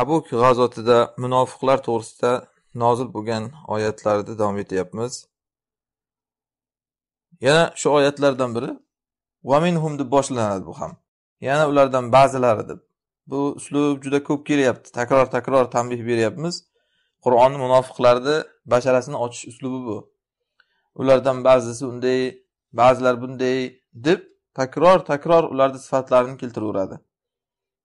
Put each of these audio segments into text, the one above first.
Tabuk g'azotida munofiqlar to'g'risida nozil bo'lgan oyatlarda davom etyapmiz. Yana shu oyatlardan biri va minhum deb boshlanadi bu ham. Yana ulardan ba'zilari deb. Bu uslub juda ko'p kelyapti. Takror-takror tanbih beryapmiz. Qur'onni munofiqlarni basharasini ochish uslubi bu. Ulardan ba'zisi unday, ba'zilar bunday deb takror-takror ularni sifatlarini keltiraveradi.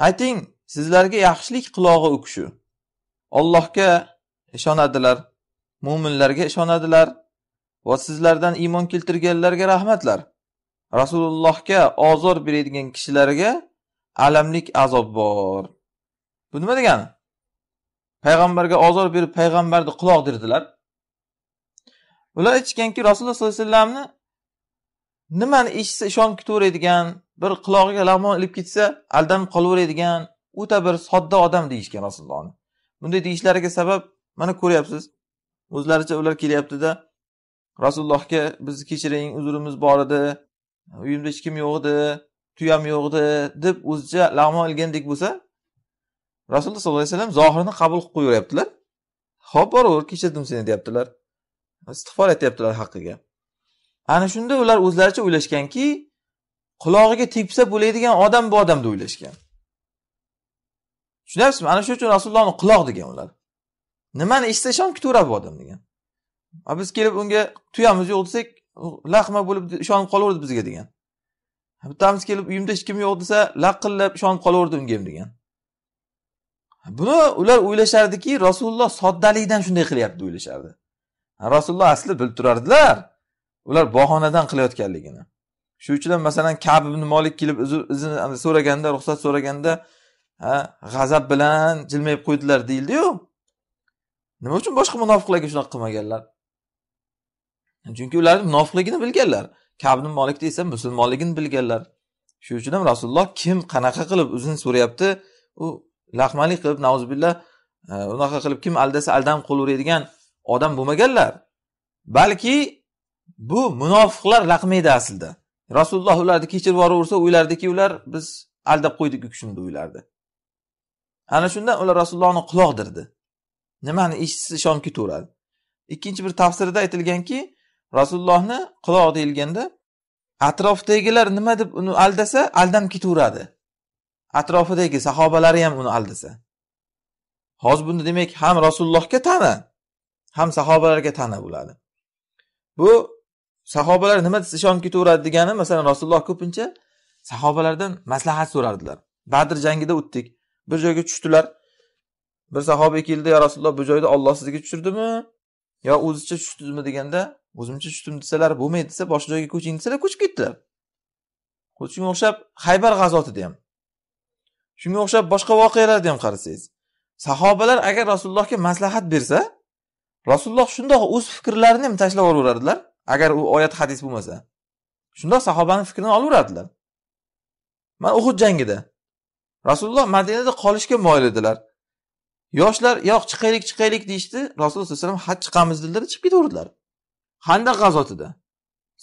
ayting sizlarga yaxshilik qulog'i u kishi ollohga ishonadilar mo'minlarga ishonadilar va sizlardan iymon keltirganlarga rahmatlar rasulullohga ozor beradigan kishilarga alamlik azob bor bu nima degani payg'ambarga ozor berib payg'ambarni quloq derdilar ular aytishganki rasululloh sollallohu alayhi vasallamni nimani eshitsa ishonib ketaveradigan bir qulog'iga lag'mon ilib ketsa aldanib qolaveradigan o'ta bir sodda odam deyishgan rasulullohni bunday deyishlariga sabab mana ko'ryapsiz o'zlaricha ular kelyaptida rasulullohga bizni kechiring uzrimiz bor edi uyimda hech kim yo'q edi tuyam yo'q edi deb o'zicha lag'mon ilgandek bo'lsa rasululloh sollallohu alayhi vasallam zohirni qabul qilib qo'yveryaptilar ho'p boraver kechirdim seni deyaptilar istig'for aytyaptilar haqqiga ana shunda ular o'zlaricha o'ylashganki qulog'iga tepsa bo'ladigan odam bu odam deb o'ylashgan tushunyapsizmi ana shuning uchun rasulullohni quloq degan ular nimani eshitsa ishonib ketaveradi bu odam degan a biz kelib unga tuyamiz yo'q desak laqma bo'lib ishonib qolaverdi bizga degan bittamiz kelib uyimda hech kim yo'q desa laqillab ishonib qolaverdi unga ham degan buni ular o'ylashardiki rasululloh soddalikdan shunday qilyapti deb o'ylashardi rasululloh asli bilib turardilar ular bahonadan qilayotganligini shuning uchun ham masalan kab ibn molik kelib izn so'raganda ruxsat so'raganda g'azab bilan jilmayib qo'ydilar deyildiyu nima uchun boshqa munofiqlarga shunaqa qilmaganlar chunki ular munofiqligini bilganlar kab ibn molikda esa musulmonligini bilganlar shuning uchun ham rasululloh kim qanaqa qilib uzun so'rayapti u laqmalik qilib nauzubillah unaqa qilib kim aldasa aldam qolaveradigan odam bo'lmaganlar balki bu munofiqlar laqmaydi aslida rasululloh ularni kechirib yuboraversa o'ylardiki ular biz aldab qo'ydik u kishini o'ylardi ana shundan ular rasulullohni quloqdirdi nimani eshitsa ishonib ketaveradi ikkinchi bir tafsirda aytilganki rasulullohni quloq deyilganda atrofdagilar nima deb uni aldasa aldanib ketaveradi atrofidagi sahobalari ham uni aldasa hozir bunda demak ham rasulullohga tana ham sahobalarga tana bo'ladi bu sahobalar nima desa ishonib ketaveradi degani masalan rasululloh ko'pincha sahobalardan maslahat so'rardilar badr jangida o'tdik bir joyga tushdilar bir sahoba keldi ya rasululloh bu joyda olloh sizga tushirdimi yo o'zicha tushdimi deganda o'zimcha tushdim desalar bo'lmaydi desa boshqa joyga ko'ching desalar ko'chib ketdilar xuddi shunga o'xshab haybar g'azotida ham shunga o'xshab boshqa voqealarda ham qarasangiz sahobalar agar rasulullohga maslahat bersa rasululloh shundoq o'z fikrlarini ham tashlab yuboradilar agar u oyat hadis bo'lmasa shundoq sahobani fikrini olaveradilar mana uhud jangida rasululloh madinada qolishga moyil edilar yoshlar yo'q chiqaylik chiqaylik deyishdi rasululloh sallallohu alayhi vasallam haj chiqamiz dedilar chiqib ketaverdilar handaq g'azotida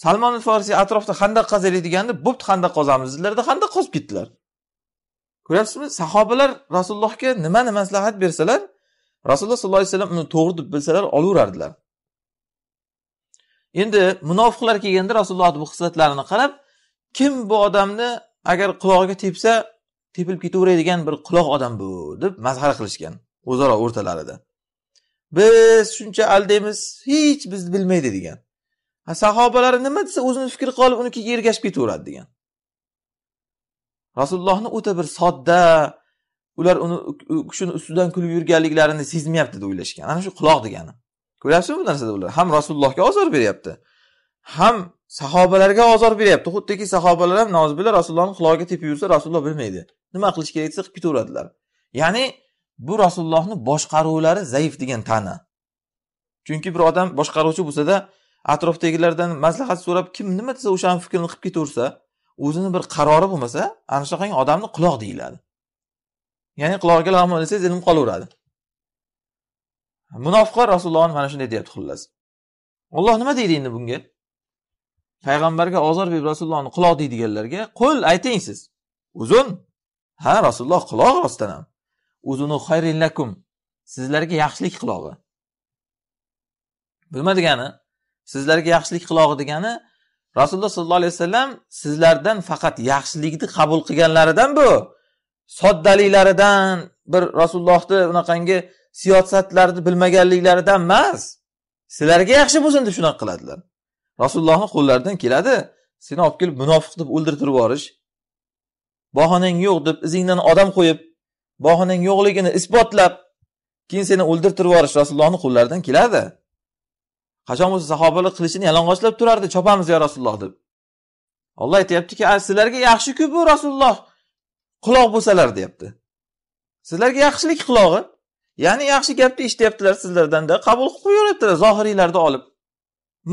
salmon forsiy atrofda handaq qazaylik deganda bo'pti handaq qozamiz dedilarda handaq qozib ketdilar ko'ryapsizmi sahobalar rasulullohga nima nima maslahat bersalar rasululloh sollallohu alayhi vasallam uni to'g'ri deb bilsalar olaverardilar endi munofiqlar kelganda rasulullohni bu xislatlarini qarab kim bu odamni agar qulog'iga tepsa tepilib ketaveradigan bir quloq odam bu deb mazhar qilishgan o'zaro o'rtalarida biz shuncha aldaymiz hech biz bilmaydi degan sahobalar nima desa o'zini fikri qolib unikiga ergashib ketaveradi degan rasulullohni o'ta bir sodda ular uni kishini ustidan kulib yurganliklarini sezmayapti deb o'ylashgan ana shu quloq degani ko'ryapsizmi bu narsada ular ham rasulullohga ozor beryapti ham sahobalarga ozor beryapti xuddiki sahobalar ham nozibillah rasulullohni qulog'iga tepib yursa rasululloh bilmaydi nima qilish kerak desa qilib ketaveradilar ya'ni bu rasulullohni boshqaruvlari zaif degan ta'na chunki bir odam boshqaruvchi bo'lsada atrofdagilardan maslahat so'rab kim nima desa o'shani fikrini qilib ketaversa o'zini bir qarori bo'lmasa ana shunaqangi odamni quloq deyiladi ya'ni qulog'iga lag'mon desangiz ilm qolaveradi munofiqlar rasulullohni mana shunday deyapti xullas olloh nima deydi endi bunga payg'ambarga ozor berib rasulullohni quloq deydiganlarga qo'l ayting siz uzun ha rasululloh quloq rostdan ham uzunu xayrillakum sizlarga yaxshilik qulog'i bu nima degani sizlarga yaxshilik qulog'i degani rasululloh sollallohu alayhi vasallam sizlardan faqat yaxshilikni qabul qilganlaridan bu soddaliklaridan bir rasulullohni unaqangi siyosatlarni bilmaganliklaridan emas sizlarga yaxshi bo'lsin deb shunaqa qiladilar rasulullohni qo'llaridan keladi seni olib kelib munofiq deb o'ldirtirib yuborish bahonang yo'q deb izingdan odam qo'yib bahonang yo'qligini isbotlab keyin seni o'ldirtirib yuborish rasulullohni qo'llaridan keladi qachon bo'lsa sahobalar qilichini yalang'ochlab turardi chopamiz yo rasululloh deb olloh aytyaptiki sizlarga yaxshi ku bu rasululloh quloq bo'lsalar deyapti sizlarga yaxshilik qulog'i Ya'ni yaxshi gapni eshityaptilar sizlardan-da, qabul qilib qo'yyaptilar zohiriylarni olib.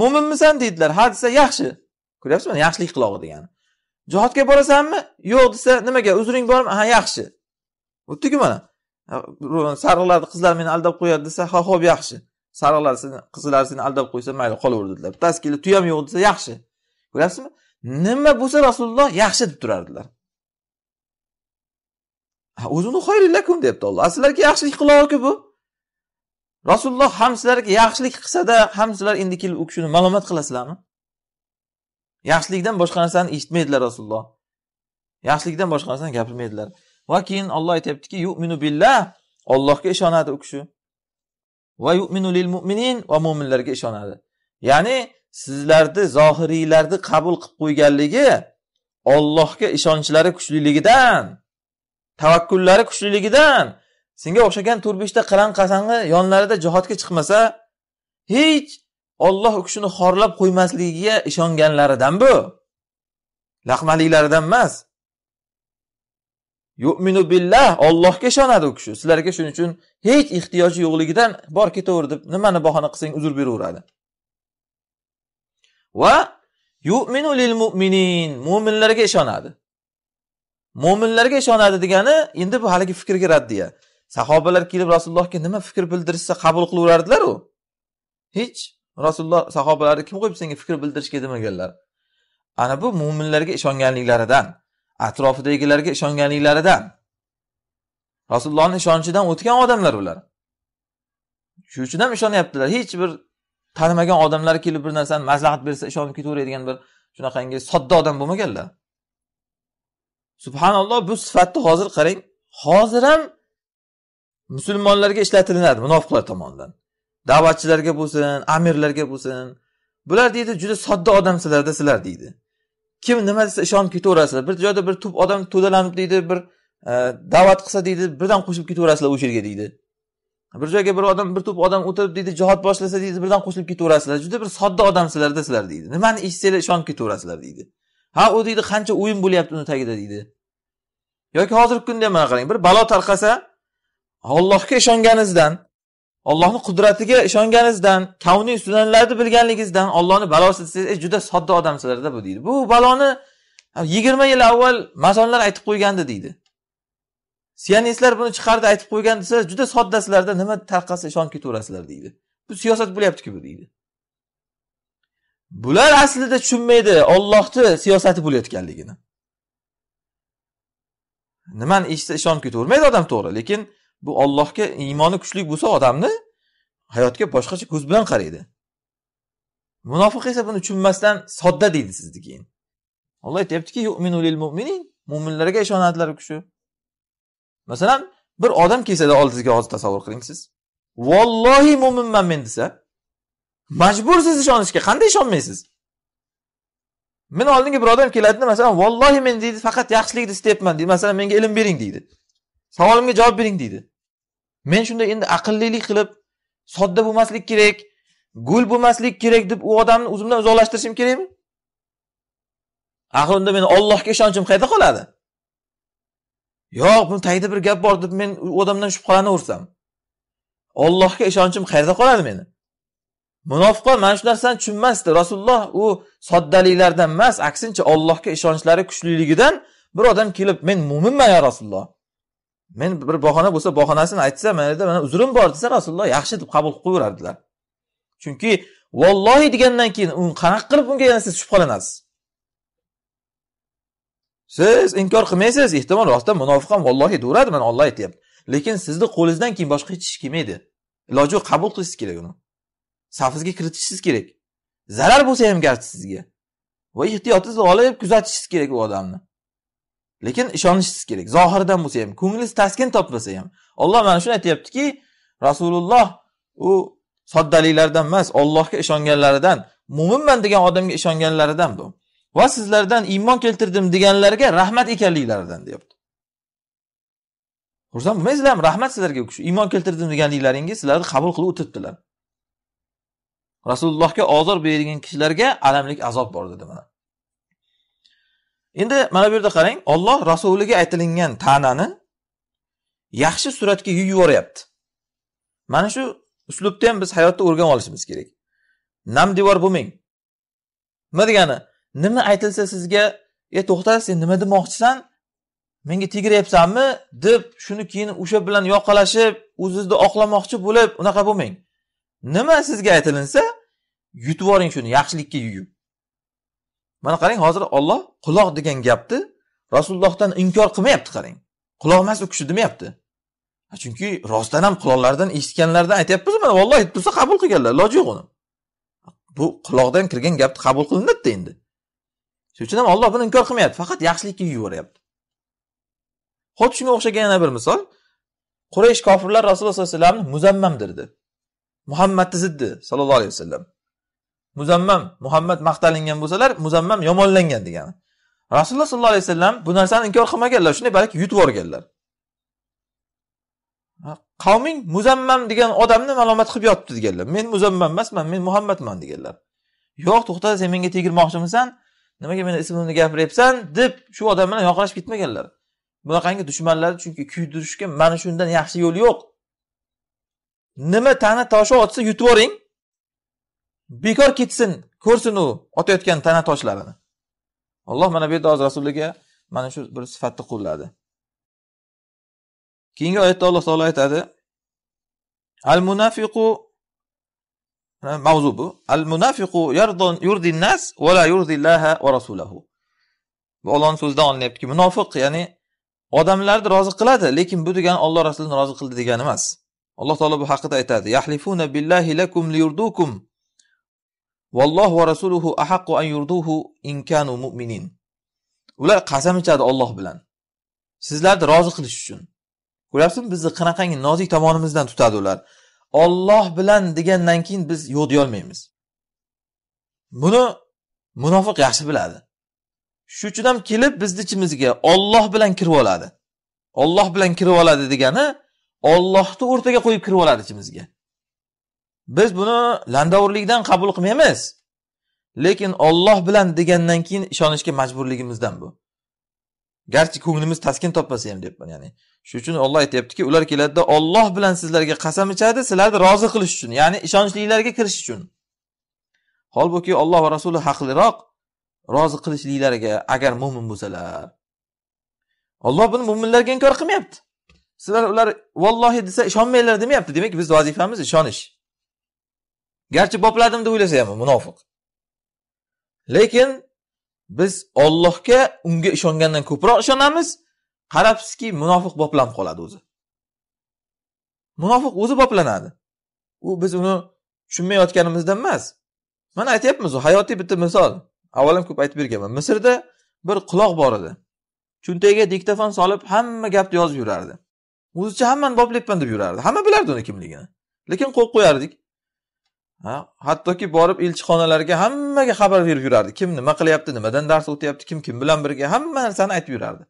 Mo'minmisan deydilar, ha desa yaxshi. Ko'ryapsizmi? Yaxshilik qilog'i degani. Jihodga borasanmi? Yo'q desa, nimaga? Uzring bormi? Ha, yaxshi. O'tdiki mana. Sariqlarni qizlar meni aldab qo'yadi desa, ha, xo'p, yaxshi. Sariqlar seni qizlar seni aldab qo'ysa, mayli, qolaver dedilar. Bittasi kelib, tuyam yo'q desa, yaxshi. Ko'ryapsizmi? Nima bo'lsa Rasululloh yaxshi deb turardilar. o'zini xayrillakum deyapti olloh sizlarga yaxshilik qilg'oki bu rasululloh ham sizlarga yaxshilik qilsada ham sizlar endi kelib u kishini malomat qilasizlarmi yaxshilikdan boshqa narsani eshitmaydilar rasululloh yaxshilikdan boshqa narsani gapirmaydilar va keyin olloh aytyaptiki yuminu billah ollohga ishonadi u kishi va yuminu lil mu'minin va mo'minlarga ishonadi ya'ni sizlarni zohiriylarni qabul qilib qo'yganligi ollohga ishonchlari kuchliligidan tavakkullari kuchliligidan senga o'xshagan to'rt beshta qiran qasang'i yonlarida jihodga chiqmasa hech olloh u kishini xorlab qo'ymasligiga ishonganlaridan bu laqmaliklaridan emas yu'minu billah ollohga ishonadi u kishi sizlarga shuning uchun hech ehtiyoji yo'qligidan bor ketaver deb nimani bahona qilsang uzr beraveradi va yu'minu lil mu'minin mo'minlarga ishonadi mo'minlarga ishonadi degani endi bu haligi fikrga raddiya sahobalar kelib rasulullohga nima fikr bildirishsa qabul qilaverardilar u hech rasululloh sahobalarni kim qo'yibdi senga fikr bildirishga demaganlar ana bu mo'minlarga ishonganliklaridan atrofidagilarga ishonganliklaridan rasulullohni ishonchidan o'tgan odamlar ular shuning uchun ham ishonyaptilar hech bir tanimagan odamlar kelib bir narsani maslahat bersa ishonib ketaveradigan bir shunaqangi sodda odam bo'lmaganlar subhanalloh bu sifatni hozir qarang hozir ham musulmonlarga ishlatilinadi munofiqlar tomonidan da'vatchilarga bo'lsin amirlarga bo'lsin bular deydi juda sodda odamsizlarda sizlar deydi kim nima desa ishonib ketaverasizlar bir joyda bir tup odam to'dalanib deydi bir e, da'vat qilsa deydi birdan qo'shilib ketaverasizlar o'sha yerga deydi bir joyga bir odam bir tup odam o'tirib deydi jihod boshlasa deydi birdan qo'shilib ketaverasizlar juda bir sodda odamsizlarda sizlar deydi nimani eshitsanglar ishonib ketaverasizlar deydi ha u deydi qancha o'yin bo'lyapti uni tagida deydi yoki hozirgi kunda mana qarang bir balo tarqasa Allohga ishonganingizdan Allohning qudratiga ishonganingizdan kavni sunanlarni bilganligingizdan Allohni balosi desangiz e, juda sodda odamsizlarda bu deydi bu baloni 20 yil avval masonlar aytib qo'ygandi deydi sionistlar buni chiqardi aytib qo'ygan desa juda soddasizlarda nima tarqasa ishonib ketaverasizlar deydi bu siyosat bo'lyaptiku bu deydi bular aslida tushunmaydi Allohni siyosati bo'layotganligini nimani eshitsa ishonib ketavermaydi odam to'g'ri lekin bu ollohga iymoni kuchli bo'lsa odamni hayotga boshqacha ko'z bilan qaraydi munofiq esa buni tushunmasdan sodda deydi sizni keyin olloh aytyaptiki mo'minlarga ishonadilar u kishi masalan bir odam kelsada oldingizga hozir tasavvur qiling siz vollohi mo'minman men desa majbursiz ishonishga qanday ishonmaysiz meni oldimga bir odam keladida masalan vallohi men deydi faqat yaxshilikni istayapman deydi masalan menga ilm bering deydi savolimga javob bering deydi men shunda endi aqllilik qilib sodda bo'lmaslik kerak gul bo'lmaslik kerak deb u odamni o'zimdan uzoqlashtirishim kerakmi axir unda meni ollohga ishonchim qayerda qoladi yo'q buni tagida bir gap bor deb men u odamdan shubhalanaversam ollohga ishonchim qayerda qoladi meni munofiqlar mana shu narsani tushunmasdi rasululloh u soddaliklardan emas aksincha ollohga ishonchlari kuchliligidan bir odam kelib men mo'minman yo rasululloh men bir bahona bo'lsa bahonasini aytsa yerda mana uzrim bor desa rasululloh yaxshi deb qabul qilib qo'yaverardilar chunki vallohi degandan keyin qanaqa qilib unga yana siz shubhalanasiz siz inkor qilmaysiz ehtimol rostdan munofiq ham vallohi deyveradi mana olloh aytyapti lekin sizni qo'lingizdan keyin boshqa hech ish kelmaydi iloji yo'q qabul qilishingiz kerak uni safingizga kiritishingiz kerak zarar bo'lsa ham garchi sizga va ehtiyotingizni olib kuzatishingiz kerak u odamni lekin ishonishingiz kerak zohirdan bo'lsa ham ko'nglingiz taskin topmasa ham olloh mana shuni aytyaptiki rasululloh u soddaliklardan emas ollohga ishonganlaridan mo'minman degan odamga ishonganlaridan bu va sizlardan iymon keltirdim deganlarga rahmat ekanliklaridan deyapti xursand bo'lmaysizlarmi rahmat sizlarga u kishi iymon keltirdim deganliklaringiz sizlarni qabul qilib o'tiribdilar rasulullohga ozor bergan kishilarga alamlik azob bor dedi mana endi mana bu yerda qarang olloh rasuliga aytilingan ta'nani yaxshi suratga yuyib yuboryapti mana shu uslubni ham biz hayotda o'rganib olishimiz kerak nam devor bo'lmang nima degani nima aytilsa sizga e to'xta sen nima demoqchisan menga tegiryapsanmi deb shuni keyin o'sha bilan yoqalashib o'zingizni oqlamoqchi bo'lib unaqa bo'lmang nima sizga aytilinsa yutib yuboring shuni yaxshilikka yuyib mana qarang hozir olloh quloq degan gapni rasulullohdan inkor qilmayapti qarang quloq emas u kishi demayapti chunki rostdan ham quloqlaridan eshitganlaridan aytyapmiz mana valloh aytib tursa qabul qilganlar iloji yo'q uni bu quloqdan kirgan gapni qabul qilinadida endi shuning uchun ham olloh buni inkor qilmayapti faqat yaxshilikka yuyib yuboryapti xuddi shunga o'xshagan yana bir misol quraysh kofirlar rasululloh sollallohu alayhi vasallamni muzammam dedi muhammadni ziddi sallallohu alayhi vasallam muzammam muhammad maqtalingan bo'lsalar muzammam yomonlangan degani rasululloh sollallohu alayhi vasallam bu narsani inkor qilmaganlar shunday balki yutib yuborganlar qavming muzammam degan odamni malomat qilib yotibdi deganlar men muzammam emasman men muhammadman deganlar yo'q to'xta sen menga tegirmoqchimisan nimaga meni ismimni gapiryapsan deb shu odam bilan yoqalashib ketmaganlar bunaqangi dushmanlarni chunki kuydirishga mana shundan yaxshi yo'l yo'q nima tana toshi otsa yutib yuboring bekor ketsin ko'rsin u otayotgan tana toshlarini alloh mana bu yerda hozir rasuliga mana shu bir sifatni qo'lladi keyingi oyatda alloh taolo aytadi al munafiqu mavzu bu al munafiqu yurdi nas va la yurdillaha va rasulahu bu ollohni so'zidan olinyaptiki munofiq ya'ni odamlarni rozi qiladi lekin bu degani olloh rasulini rozi qildi degani emas alloh taolo bu haqida aytadi yahlifuna billahi lakum liyurdukum valloh va rasuluhu ahaqqu an yurduhu in kanu mu'minin ular qasam ichadi Alloh bilan sizlarni rozi qilish uchun ko'ryapsizmi bizni qanaqangi nozik tomonimizdan tutadi ular Alloh bilan degandan keyin biz yo'q deyolmaymiz buni munofiq yaxshi biladi shu uchun ham kelib bizni ichimizga Alloh bilan kirib oladi Alloh bilan kirib oladi degani Allohni o'rtaga qo'yib kirib oladi ichimizga Biz buni landavurlikdan qabul qilmaymiz. Lekin Alloh bilan degandan keyin ishonishga majburligimizdan bu. Garchi ko'nglimiz taskin topmasa ham deyapman, ya'ni. Shuning uchun Alloh aytayaptiki, ular keladida Alloh bilan sizlarga qasam ichadi, sizlarni rozi qilish uchun, ya'ni ishonchlilarga kirish uchun. Holbuki Alloh va rasuli haqliroq rozi qilishliklariga agar mu'min bo'lsalar. Alloh buni mu'minlarga inkor qilmayapti. Sizlar ular vallohi desa ishonmanglar demayapti. Demak, biz vazifamiz ishonish. garchi bopladim deb o'ylasa ham munofiq lekin biz ollohga unga ishongandan ko'proq ishonamiz qarabsizki munofiq boplanib qoladi o'zi munofiq o'zi boplanadi u biz uni tushunmayotganimizdan emas mana aytyapmiz hayotiy bitta misol avval ham ko'p aytib berganman misrda bir quloq bor edi cho'ntagiga diktafon solib hamma gapni yozib yurardi o'zicha hammani boplayapman deb yurardi hamma bilardi uni kimligini lekin qo'yib qo'yardik ha hattoki borib elchixonalarga hammaga xabar berib yurardi kim nima qilyapti nimadan dars o'tyapti kim kim bilan birga hamma narsani aytib yurardi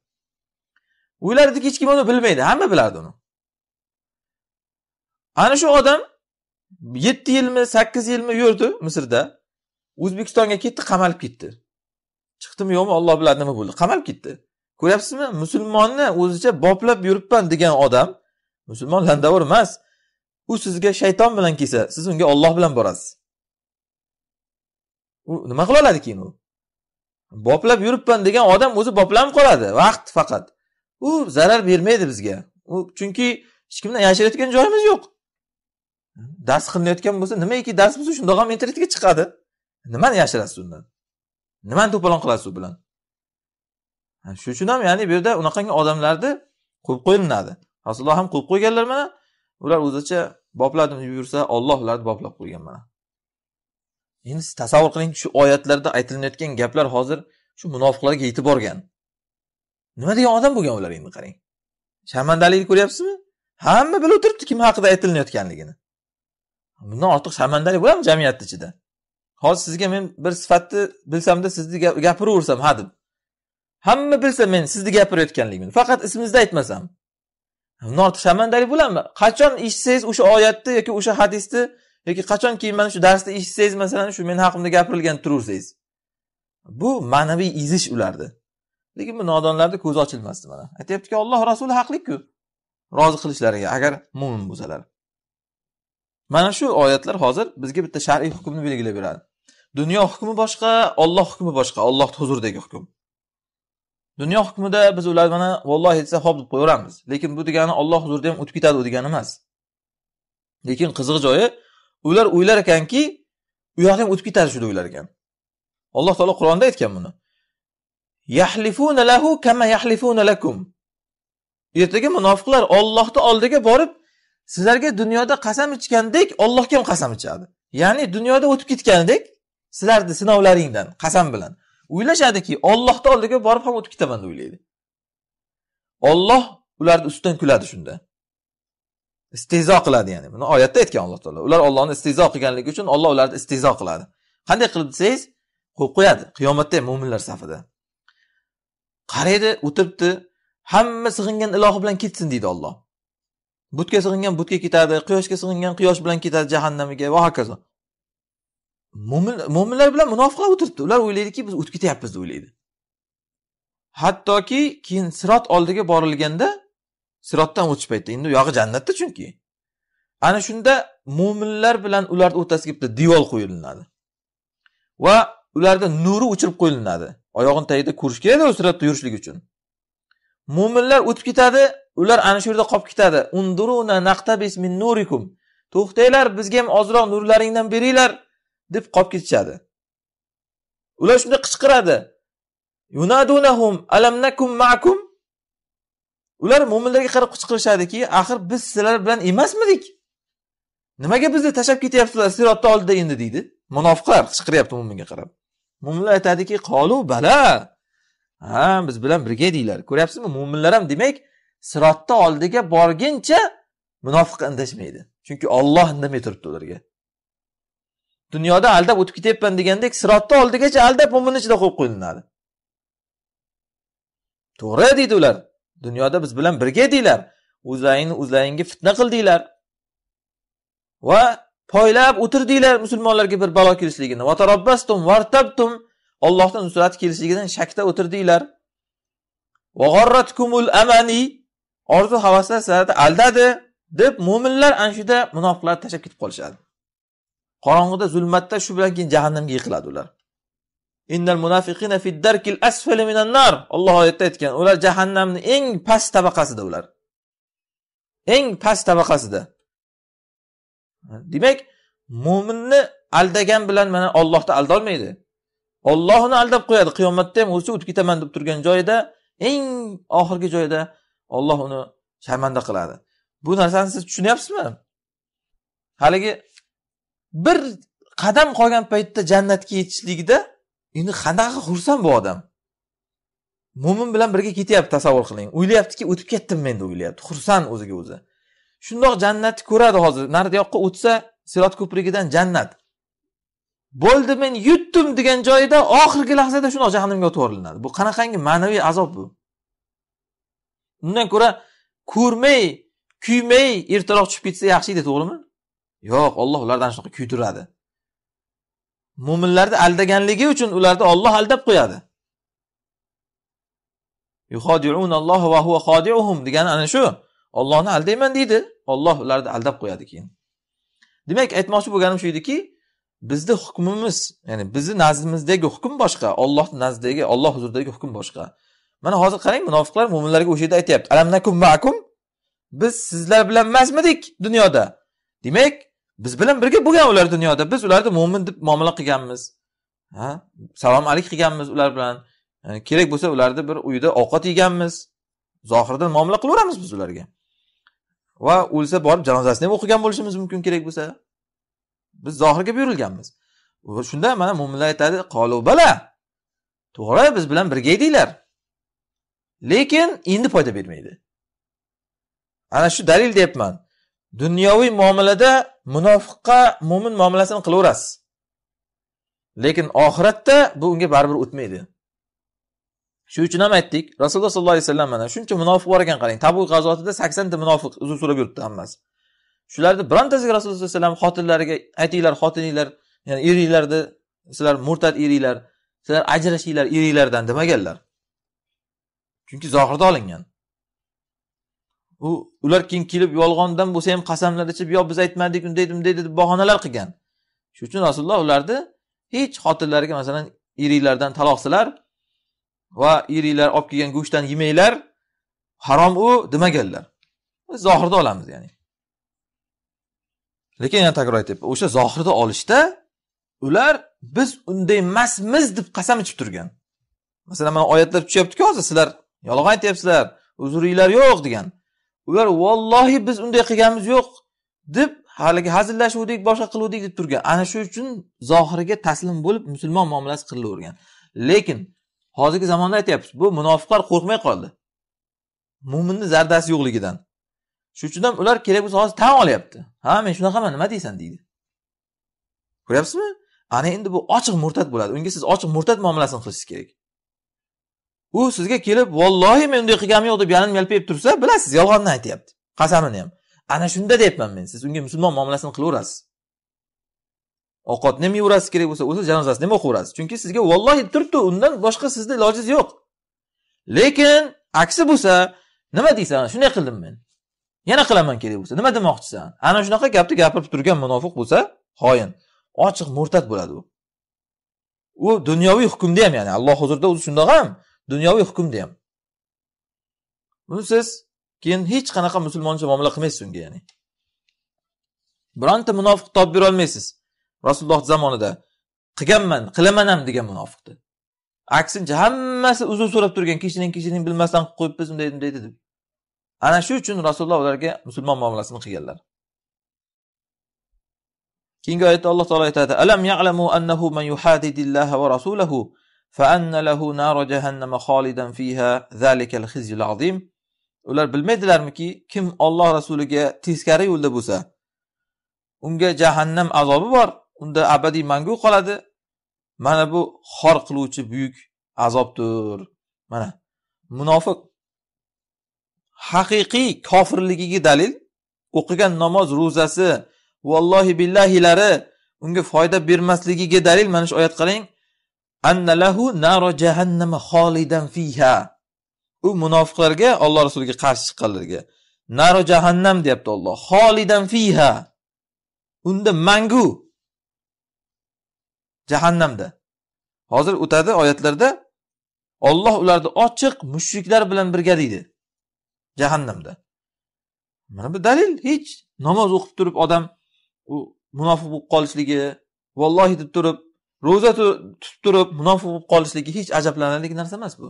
o'ylardiki hech kim uni bilmaydi hamma bilardi uni ana shu odam yetti yilmi sakkiz yilmi yurdi misrda o'zbekistonga ketdi qamalib ketdi chiqdimi yo'qmi olloh biladi nima bo'ldi qamalib ketdi ko'ryapsizmi musulmonni o'zicha boplab yuribman degan odam musulmon landavur emas u sizga shayton bilan kelsa siz unga Alloh bilan borasiz u nima qila oladi keyin u boplab yuribman degan odam o'zi boplanib qoladi vaqt faqat u zarar bermaydi bizga u chunki hech kimdan yashirayotgan joyimiz yo'q dars qilinayotgan bo'lsa nimaiki dars bo'lsa shundoq ham internetga chiqadi nimani yashirasiz undan nimani to'polon qilasiz u bilan shuning uchun ham ya'ni bu yerda unaqangi odamlarni qo'yib qo'yilinadi rasululloh ham qo'yib qo'yganlar mana Ular o'zicha bopladim deb yursa, olloh ularni boplab qo'ygan mana. Endi siz tasavvur qiling, shu oyatlarda aytilayotgan gaplar hozir shu munofiqlarga yetib borgan. Nima degan odam bo'lgan ular endi qarang. Sharmandalikni ko'ryapsizmi? Hamma bilib o'tiribdi kim haqida aytilayotganligini. Bundan ortiq sharmandalik bo'ladimi jamiyat ichida? Hozir sizga men bir sifatni bilsamda sizni gapiraversam, ha deb. Hamma bilsa men sizni gapirayotganligimni, faqat ismingizni aytmasam. nor tushamandalik bo'ladimi qachon eshitsangiz o'sha oyatni yoki o'sha hadisni yoki qachon mana shu darsda eshitsangiz masalan shu meni haqimda gapirilgan turaversangiz bu ma'naviy ezish ularni lekin bu nodonlarni ko'zi ochilmasdi mana aytyaptiki olloh rasuli haqliku rozi qilishlariga agar mo'min bo'lsalar mana shu oyatlar hozir bizga bitta shar'iy hukmni belgilab beradi dunyo hukmi boshqa olloh hukmi boshqa ollohni huzuridagi hukm dunyo hukmida biz mana vallohi desa hop deb qo'yaveramiz lekin bu degani Alloh huzurida ham o'tib ketadi u degani emas lekin qiziq joyi ular o'ylar ekanki u yoqda ham o'tib ketadi shu deb o'ylar ekan alloh taolo qur'onda aytgan buni yahlifuna lahu kama yahlifuna lakum ertaga munofiqlar Allohning oldiga borib sizlarga dunyoda qasam ichgandek Allohga ham qasam ichadi ya'ni dunyoda o'tib ketgandek sizlarni sinovlaringdan qasam bilan o'ylashadiki ollohni oldiga borib ham o'tib ketaman deb o'ylaydi olloh ularni ustidan kuladi shunda istizo qiladi ya'ni buni oyatda aytgan alloh taolo ular ollohni istizo qilganligi uchun olloh ularni istizo qiladi qanday qilib desangiz qo'yib qo'yadi qiyomatda ham mo'minlar safida qaraydi o'tiribdi hamma sig'ingan ilohi bilan ketsin deydi olloh butga sig'ingan butga ketadi quyoshga sig'ingan quyosh bilan ketadi jahannamiga va hokazo mo'minlar bilan munofiqlar o'tiribdi ular o'ylaydiki biz o'tib ketyapmiz deb o'ylaydi hattoki keyin sirot oldiga borilganda sirotdan o'tish paytda endi u yog'i jannatda chunki ana shunda mo'minlar bilan ularni o'rtasiga bitta devor qo'yilinadi va ularni nuri o'chirib qo'yilinadi oyog'ini tagida ko'rish kerak u siratda yurishlik uchun mo'minlar o'tib ketadi ular ana shu yerda qolib ketadi unduruna naqtabis min nurikum to'xtanglar bizga ham ozroq nurlaringdan beringlar deb qolib ketishadi ular shunday qichqiradi alam nakum ma'akum ular mo'minlarga qarab qichqirishadiki axir biz sizlar bilan emasmidik nimaga bizni tashlab ketyapsizlar sirotni oldida endi deydi munofiqlar qichqiryapti mo'minga qarab mo'minlar aytadiki qolu bala ha biz bilan birga edinglar ko'ryapsizmi mo'minlar ham demak sirotni oldiga borguncha munofiq indashmaydi chunki olloh indamay turibdi ularga dunyoda aldab o'tib ketyapman degandek sirotni oldigacha aldab mo'minni ichida qo'yib qo'yilinadi to'g'ri deydi ular dunyoda biz bilan birga edinglar o'zlaringni o'zlaringga fitna qildinglar va poylab o'tirdinglar musulmonlarga bir balo kelishligini vatarobbastum vartabtum ollohdan nusrat kelishligidan shakda o'tirdinglar vag'orratkumul amani orzu havaslar sizlarni aldadi deb mo'minlar ana shunda munofiqlarni tashlab ketib qolishadi qorong'ida zulmatda shu bilan keyin jahannamga yiqiladi ular innal munafiqina fid darkil asfali minan nar Alloh oyatda aytgan ular jahannamning eng past tabaqasida ular eng past tabaqasida demak mo'minni aldagan bilan mana ollohni aldolmaydi ollohni aldab qo'yadi qiyomatda ham o'zi o'tib ketaman deb turgan joyida eng oxirgi joyda Alloh uni sharmanda qiladi bu narsani siz tushunyapsizmi haligi bir qadam qolgan paytda jannatga yetishligida endi qanaqa xursand bu odam mo'min bilan birga ketyapti tasavvur qiling o'ylayaptiki o'tib ketdim men deb o'ylayapti xursand o'ziga o'zi shundoq jannatni ko'radi hozir yoqqa o'tsa sirot ko'prigidan jannat bo'ldi men yutdim degan joyida oxirgi lahzada shundoq jahannamga to'g'rilinadi bu qanaqangi ma'naviy azob bu undan ko'ra ko'rmay kuymay ertaroq tushib ketsa yaxshi edi to'g'rimi yo'q olloh ulardan shunaqa kuydiradi mo'minlarni aldaganligi uchun ularni olloh aldab qo'yadi degani ana shu ollohni aldayman deydi olloh ularni aldab qo'yadi keyin demak aytmoqchi bo'lganim shu ediki bizni hukmimiz ya'ni bizni nazdimizdagi hukm boshqa ollohni nazdagi olloh huzuridagi hukm boshqa mana hozir qarang munofiqlar mo'minlarga o'sha yerda aytyapti alamnakum makum biz sizlar bilan emasmidik dunyoda demak biz bilan birga bo'lgan ular dunyoda biz ularni mo'min deb muomala qilganmiz ha salom alik qilganmiz ular bilan e, kerak bo'lsa ularni bir uyda ovqat yeganmiz zohirdan muomala qilaveramiz biz ularga va o'lsa borib janozasini ham o'qigan bo'lishimiz mumkin kerak bo'lsa biz zohirga buyurilganmiz va shunda mana mo'minlar aytadi qolu bala to'g'ri biz bilan birga edinglar lekin endi foyda bermaydi ana shu dalil deyapman dunyoviy muomalada munofiqqa mo'min muomalasini qilaverasiz lekin oxiratda bu unga baribir o'tmaydi shu uchun ham aytdik rasululloh sollallohu alayhi vasallam mana shuncha munofiq bor ekan qarang tabuk g'azotida saksonta munofiq uzr so'rab yuribdi hammasi shularni birontasiga rasululloh sallallohu alayhi vasallam xotinlariga aytinglar xotininglar ya'ni eringlarni sizlar murtad eringlar sizlar ajrashinglar eringlardan demaganlar chunki zohirda olingan u ular keyin kelib yolg'ondan bo'lsa ham qasamlar ichib yo'q biz aytmadik unday bunday deb bahonalar qilgan shuning uchun rasululloh ularni hech xotinlariga masalan eriklardan taloqsilar va eriklar olib kelgan go'shtdan yemanglar harom u demaganlar biz zohirda olamiz ya'ni lekin yana takror aytyapman o'sha zohirda olishda ular biz unday emasmiz deb qasam ichib turgan masalan mana oyatlar tushyaptiku hozir sizlar yolg'on aytyapsizlar uzuringlar yo'q degan ular vallohi biz unday qilganimiz yo'q deb haligi hazillashuvdik boshqa qiluvdik deb turgan ana shu uchun zohiriga taslim bo'lib musulmon muomalasi qilavergan lekin hozirgi zamonda aytyapmiz bu munofiqlar qo'rqmay qoldi mo'minni zardasi yo'qligidan shuning uchun ham ular kerak bo'lsa hozir tan olyapti ha men shunaqaman nima deysan deydi ko'ryapsizmi ana endi bu ochiq murtad bo'ladi unga siz ochiq murtad muomalasini qilishingiz kerak u sizga kelib vallohi men unday qilganim yo'q deb yalinib yalpayib tursa bilasiz yolg'onni aytyapti qasamini ham ana shunda deyapman men siz unga musulmon muomalasini qilaverasiz ovqatni ham yeyverasiz kerak bo'lsa o'zi janozasini ham o'qiverasiz chunki sizga vallohi turibdi undan boshqa sizni ilojingiz yo'q lekin aksi bo'lsa nima deysan shunday qildim men yana qilaman kerak bo'lsa nima demoqchisan ana shunaqa gapni gapirib turgan munofiq bo'lsa xoin ochiq murtad bo'ladi u u dunyoviy hukmda ham ya'ni alloh huzurida o'zi shundoq ham dunyoviy hukmda ham buni siz keyin hech qanaqa musulmoncha muomala qilmaysiz unga ya'ni bironta munofiq topib berolmaysiz rasululloh zamonida qilganman qilaman ham degan munofiqni aksincha hammasi uzr so'rab turgan kechiring kechiring bilmasdan qilib qo'yibmiz unday bunday deb ana shu uchun rasululloh ularga musulmon muomalasini qilganlar keyingi oyatda alloh taolo aytadi alam ya'lamu annahu man yuhadidillaha va rasulahu Ular bilmaydilarmiki, kim Alloh Rasuliga teskari yo'lda bo'lsa, unga jahannam azobi bor, unda abadiy mangu qoladi. Mana bu xor qiluvchi buyuk azobdir. Mana munofiq haqiqiy kofirligiga dalil o'qigan namoz, ro'zasi, vallohi billahilari unga foyda bermasligiga dalil mana shu oyat qarang. annalahu naro jahannama xolidan fiha u munofiqlarga olloh rasuliga qarshi chiqqanlarga naro jahannam deyapti olloh xolidan fiha unda mangu jahannamda hozir o'tadi oyatlarda olloh ularni ochiq mushriklar bilan birga deydi jahannamda mana bu dalil hech namoz o'qib turib odam u munofiq bo'lib qolishligi vallohi deb turib ro'za tutib turib munofiq bo'lib qolishligi hech ajablanarli narsa emas bu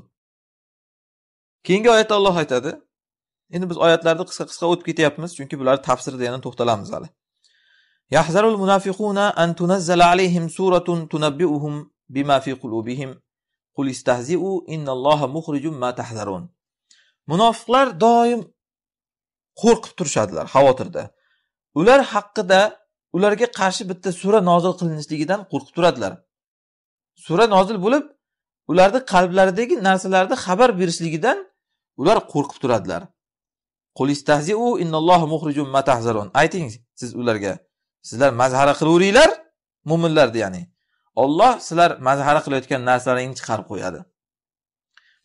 keyingi oyatda olloh aytadi endi biz oyatlarni qisqa qisqa o'tib ketyapmiz chunki bularni tafsirida yana to'xtalamiz hali yahzarul munafiquna an tunazzala alayhim suratun tunabbi'uhum bima fi qulubihim qul istahzi'u innalloha mukhrijum ma tahzarun munofiqlar doim qo'rqib turishadilar xavotirda ular haqida ularga qarshi bitta sura nozil qilinishligidan qo'rqib turadilar sura nozil bo'lib ularni qalblaridagi narsalarni xabar berishligidan ular qo'rqib turadilar ayting siz ularga sizlar mazhara qilaveringlar mo'minlarni ya'ni olloh sizlar mazhara qilayotgan narsalaringni chiqarib qo'yadi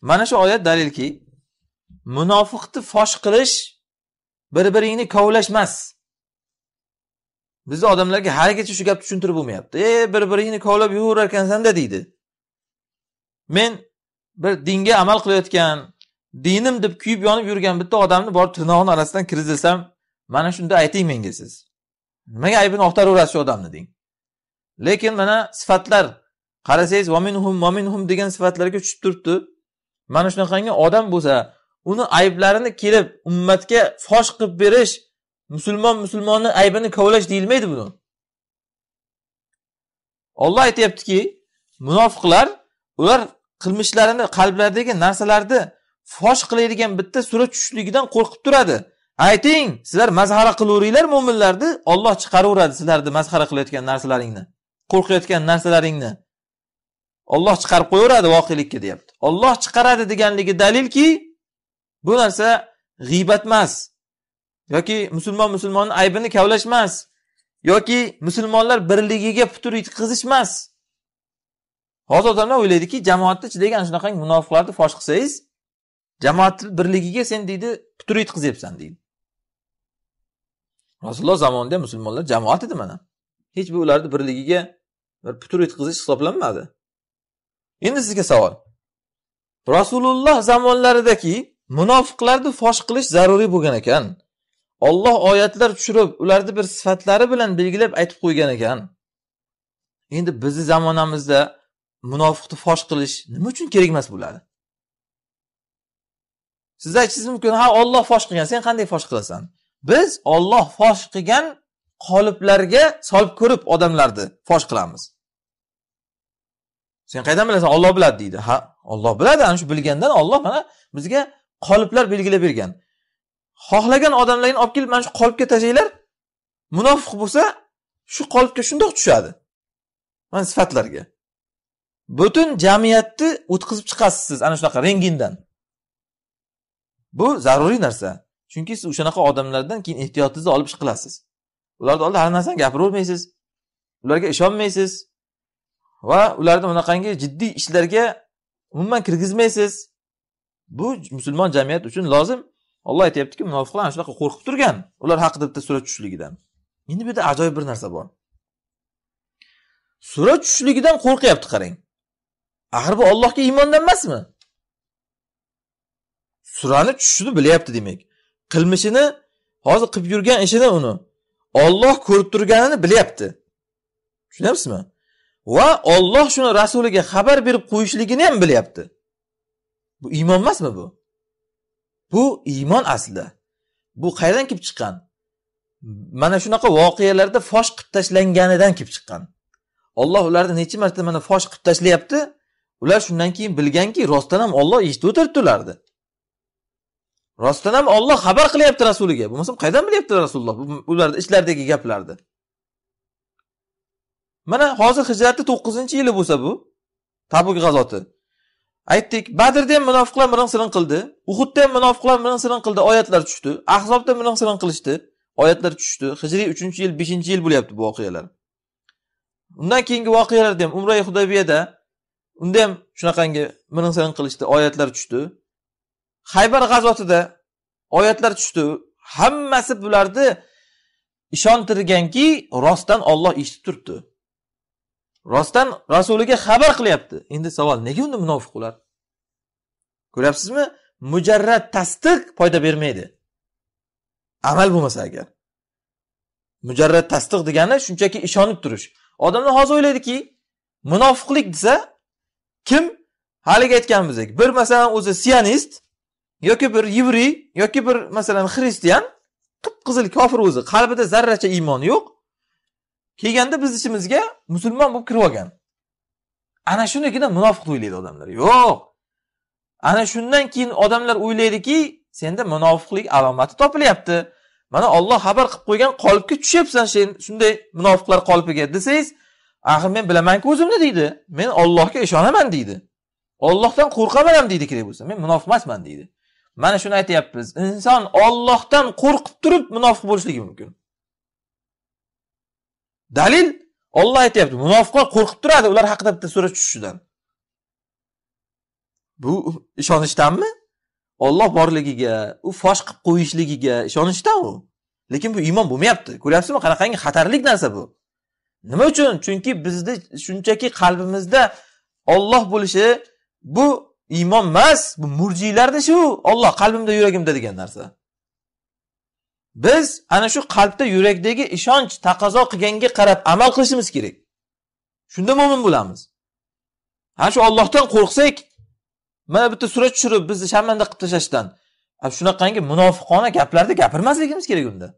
mana shu oyat dalilki munofiqni fosh qilish bir biringni kovlash emas bizni odamlarga haligacha shu gapni tushuntirib bo'lmayapti e bir biringni kovlab yuverar ekansanda deydi men bir dinga amal qilayotgan dinim deb kuyib yonib yurgan bitta odamni borib tirnog'ini orasidan kirgizsam mana shunda ayting menga siz nimaga aybini oqtaraverasiz shu odamni deng lekin mana sifatlar qarasangiz vominhum vominhum degan sifatlarga tushib turibdi mana shunaqangi odam bo'lsa uni ayblarini kelib ummatga fosh qilib berish musulmon musulmonni aybini kovlash deyilmaydi buni olloh aytyaptiki munofiqlar ular qilmishlarini qalblaridagi narsalarni fosh qiladigan bitta surat tushishligidan qo'rqib turadi ayting sizlar mazhara qilaveringlar mo'minlarni olloh chiqaraveradi sizlarni mazhara qilayotgan narsalaringni qo'rqayotgan narsalaringni olloh chiqarib qo'yaveradi voqelikka deyapti olloh chiqaradi deganligi dalilki bu narsa g'iybat emas yoki musulmon musulmonni aybini kavlash emas yoki musulmonlar birligiga putur yetkazish emas hozir odamlar o'ylaydiki jamoatni ichidagi ana shunaqa munofiqlarni fosh qilsangiz jamoatni birligiga sen deydi putur yetkazyapsan deydi rasululloh zamonida musulmonlar jamoat edi mana hech bir ularni birligiga bir putur yetkazish hisoblanmadi endi sizga savol rasululloh zamonlaridagi munofiqlarni fosh qilish zaruriy bo'lgan ekan olloh oyatlar tushirib, ularni bir sifatlari bilan belgilab aytib qo'ygan ekan. Endi bizni zamonamizda munofiqni fosh qilish nima uchun kerak emas bo'ladi? Siz aytishingiz mumkin, ha, olloh fosh qilgan, sen qanday fosh qilasan? Biz olloh fosh qilgan qoliplarga solib ko'rib odamlarni fosh qilamiz. Sen qayerdan bilasan? olloh biladi deydi. Ha, olloh biladi, ana shu bilgandan olloh mana bizga qoliplar belgilab bergan. xohlagan odamlarni olib kelib mana shu qolipga tashlanglar munofiq bo'lsa shu qolipga shundoq tushadi mana sifatlarga butun jamiyatni o'tkazib chiqasiz siz ana shunaqa rengindan bu zaruriy narsa chunki siz o'shanaqa odamlardan keyin ehtiyotingizni olib ish qilasiz ularni oldida har narsani gapiravermaysiz ularga ishonmaysiz va ularni unaqangi jiddiy ishlarga umuman kirgizmaysiz bu musulmon jamiyat uchun lozim Alloh aytayaptiki, munofiqlar ana shunaqa qo'rqib turgan. Ular haqida bitta sura tushishligidan. Endi bu yerda ajoyib bir narsa bor. Sura tushishligidan qo'rqyapti qarang. Axir bu Allohga iymondan emasmi? Surani tushishini bilyapti demak. Qilmishini, hozir qilib yurgan ishini uni Alloh ko'rib turganini bilyapti. Tushunyapsizmi? Va Alloh shuni rasuliga xabar berib qo'yishligini ham bilyapti. Bu iymon emasmi bu? Bu iymon asli. Bu qayerdan kelib chiqqan? Mana shunaqa voqealarda fosh qilib tashlanganidan kelib chiqqan. Alloh ularni necha marta mana fosh qilib tashlayapti? Ular shundan keyin bilganki, rostdan ham Alloh eshitib o'tiribdi ularni. Rostdan ham Alloh xabar qilyapti rasuliga. Bo'lmasam qayerdan bilyapti Rasululloh ularni ichlaridagi gaplarni? Mana hozir hijratning 9-yili bo'lsa bu Tabuk g'azoti. aytdik badrda ham munofiqlar miring sirin qildi uhudda ham munofiqlar miring sirin qildi oyatlar tushdi ahzobda miring sirin qilishdi oyatlar tushdi hijriy uchinchi yil beshinchi yil bo'lyapti bu voqealar undan keyingi voqealarda ham umra xudobiyada unda ham shunaqangi miring sirin qilishdi oyatlar tushdi haybar g'azotida oyatlar tushdi hammasi bularni ishontirganki rostdan olloh eshitib turibdi rostdan rasuliga xabar qilyapti endi savol nega unda munofiq ular ko'ryapsizmi mujarrad tasdiq foyda bermaydi amal bo'lmasa agar mujarrad tasdiq degani shunchaki ishonib turish odamlar hozir o'ylaydiki munofiqlik desa kim haligi aytganimizdek bir masalan o'zi sionist yoki bir yevriy yoki bir masalan xristian qip qizil kofir o'zi qalbida zarracha iymoni yo'q kelganda bizni ichimizga musulmon bo'lib kirib olgan ana shunikida munofiq o'ylaydi odamlar yo'q ana shundan keyin odamlar o'ylaydiki senda munofiqlik alomati topilyapti mana olloh xabar qilib qo'ygan qolipga tushyapsan sen shunday munofiqlar qolipiga desangiz axir men bilamanku o'zimni deydi men ollohga ishonaman deydi ollohdan qo'rqaman ham deydi kerak bo'lsa men munofiq emasman deydi mana shuni aytyapmiz inson ollohdan qo'rqib turib munofiq bo'lishligi mumkin dalil Alloh aytayapti munofiqlar qo'rqib turadi ular haqida bitta sura tushishidan bu ishonishdanmi Alloh borligiga u fosh qilib qo'yishligiga ishonishdan u lekin bu iymon bo'lmayapti ko'ryapsizmi qanaqangi xatarlik narsa bu nima uchun chunki bizni shunchaki qalbimizda Alloh bo'lishi bu iymon emas bu murjiylarda shu Alloh qalbimda yuragimda degan narsa biz ana shu qalbda yurakdagi ishonch taqozo qilganga qarab amal qilishimiz kerak shunda mo'min bo'lamiz ana shu ollohdan qo'rqsak mana bitta surat tushirib bizni sharmanda qilib tashlashdan shunaqangi munofiqona gaplarni gapirmasligimiz kerak unda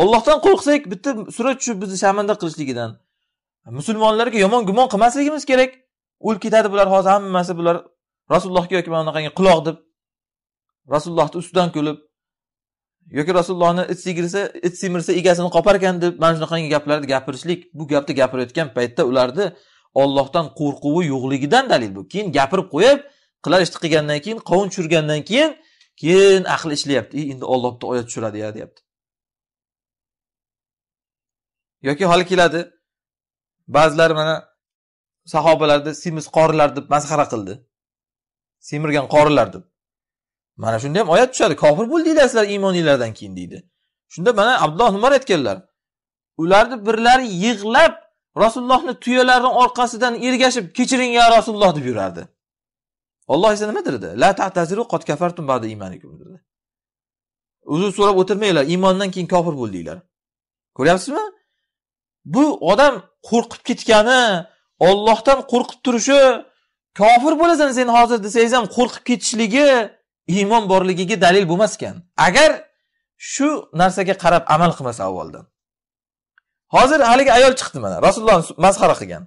ollohdan qo'rqsak bitta surat tushib bizni sharmanda qilishligidan musulmonlarga yomon gumon qilmasligimiz kerak o'lib ketadi bular hozir hammasi bular rasulullohga yoki mana unaqangi quloq deb rasulullohni ustidan kulib yoki rasulullohni it sigirsa it semirsa egasini qoparkan deb mana shunaqangi gaplarni gapirishlik bu gapni gapirayotgan paytda ularni ollohdan qo'rquvi yo'qligidan dalil bu keyin gapirib qo'yib qilar ishni qilgandan keyin qovun tushirgandan keyin keyin aqli ishlayapti e endi olloh bitta oyat tushiradi ya deyapti yoki hali keladi ba'zilar mana sahobalarni semiz qorilar deb masxara qildi semirgan qorilar deb mana shunda ham oyat tushadi kofir bo'ldinglar sizlar iymoninglardan keyin deydi shunda mana abdulloh umar aytganlar ularni birlari yig'lab rasulullohni tuyalarini orqasidan ergashib kechiring ya rasululloh deb yurardi olloh esa nima dedi la tataziru qad kafartum ba'da imanikum dedi uzr so'rab o'tirmanglar iymondan keyin kofir bo'ldinglar ko'ryapsizmi bu odam qo'rqib ketgani ollohdan qo'rqib turishi kofir bo'lasan sen hozir desangiz ham qo'rqib ketishligi iymon borligiga dalil bo'lmas ekan agar shu narsaga qarab amal qilmasa avvaldan hozir haligi ayol chiqdi mana rasulullohni masxara qilgan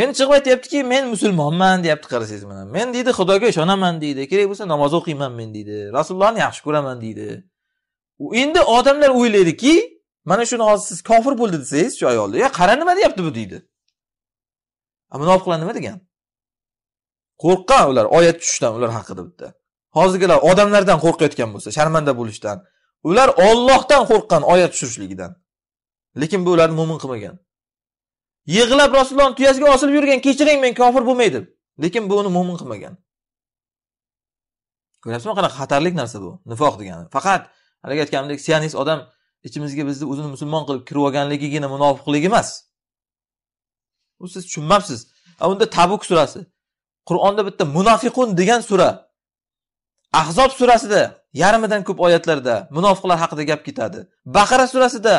endi chiqib aytyaptiki men musulmonman deyapti qarasangiz mana men deydi xudoga ishonaman deydi kerak bo'lsa namoz o'qiyman men deydi rasulullohni yaxshi ko'raman deydi endi odamlar o'ylaydiki mana shuni hozir siz kofir bo'ldi desangiz shu ayolni ya qara nima deyapti bu deydi munofiqlar nima degan qo'rqqan ular oyat tushishdan ular haqida bitta hozirgilar odamlardan qo'rqayotgan bo'lsa sharmanda bo'lishdan ular Allohdan qo'rqqan oyat tushirishligidan lekin bu ularni mo'min qilmagan yig'lab rasulullohni tuyasiga osilib yurgan kechiring men kofir bo'lmay deb lekin bu uni mo'min qilmagan ko'ryapsizmi qanaqa xatarli narsa bu nifoq degani faqat haligi aytganimdek sionist odam ichimizga bizni o'zini musulmon qilib kirib olganligigina munofiqlik emas u siz tushunmabsiz unda tabuk surasi qur'onda bitta munofiqun degan sura ahzob surasida yarmidan ko'p oyatlarda munofiqlar haqida gap ketadi baqara surasida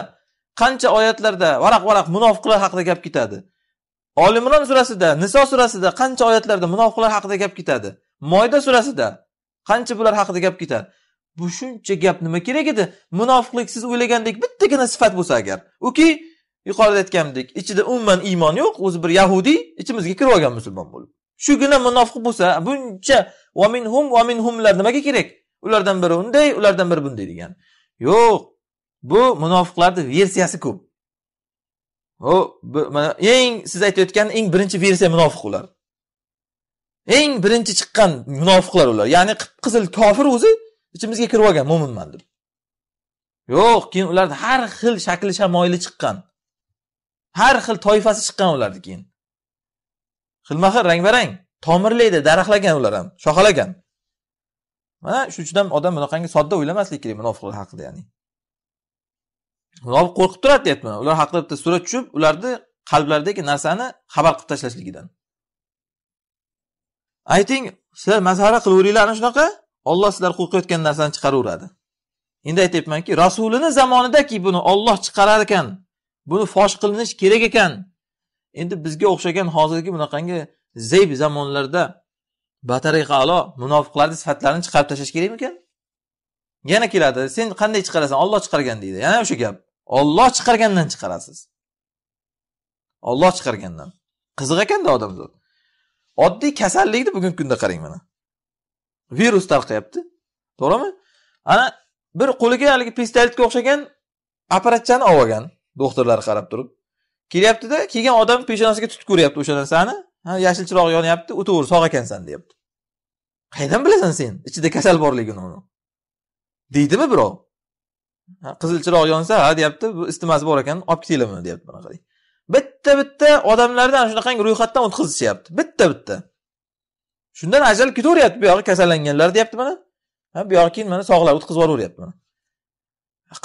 qancha oyatlarda varaq varaq munofiqlar haqida gap ketadi olimron surasida niso surasida qancha oyatlarda munofiqlar haqida gap ketadi moyda surasida qancha bular haqida gap ketadi bu shuncha gap nima kerak edi munofiqlik siz o'ylagandek bittagina sifat bo'lsa agar uki yuqorida aytganimdek ichida umuman iymon yo'q o'zi bir yahudiy ichimizga kirib olgan musulmon bo'lib shugina munofiq bo'lsa buncha minhum va minhumlar nimaga kerak ulardan biri unday ulardan biri bunday degan yo'q bu munofiqlarni versiyasi ko'p u mana eng siz aytayotgan eng birinchi versiya munofiq ular eng birinchi chiqqan munofiqlar ular ya'ni qip qizil kofir o'zi ichimizga kirib olgan mo'minman deb yo'q keyin ularni har xil shakli shamoyili chiqqan har xil toifasi chiqqan ularni keyin xilma xil rang barang tomirlaydi daraxlagan ular ham shoxalagan mana shuning uchun ham odam bunaqangi sodda o'ylamaslik kerak munofiqlar haqida ya'ni munofiq qo'rqib turadi deyapman ular haqida bitta surat tushib ularni qalblaridagi narsani xabar qilib tashlashligidan ayting sizlar mazhara qilaveringlar ana shunaqa olloh sizlar qo'rqayotgan narsani chiqaraveradi endi aytyapmanki rasulini zamonidaki buni olloh chiqarar ekan buni fosh qilinish kerak ekan endi bizga o'xshagan hozirgi bunaqangi zayb zamonlarda batariqa alo munofiqlarni sifatlarini chiqarib tashlash kerakmikan yana keladi sen qanday chiqarasan olloh chiqargan deydi yana o'sha gap olloh chiqargandan chiqarasiz olloh chiqargandan qiziq ekanda odamzod oddiy kasallikni bugungi kunda qarang mana virus tarqayapti to'g'rimi ana bir qo'liga haligi pistoletga o'xshagan apparatchani olib olgan doktorlar qarab turib kelyaptida kelgan odam peshonasiga tutib ko'ryapti o'sha narsani ha yashil chiroq yonyapti o'taver sog' ekansan deyapti qayerdan bilasan sen ichida kasal borligini uni deydimi birov qizil chiroq yonsa ha deyapti bu isitmasi bor ekan olib buni deyapti bunaqa bitta bitta odamlarni ana shunaqangi ro'yxatdan o'tkazishyapti bitta bitta shundan ajralib ketaveryapti buyog'i kasallanganlar deyapti mana buyog'i keyin mana sog'lar o'tkazib yuboraveryapti mana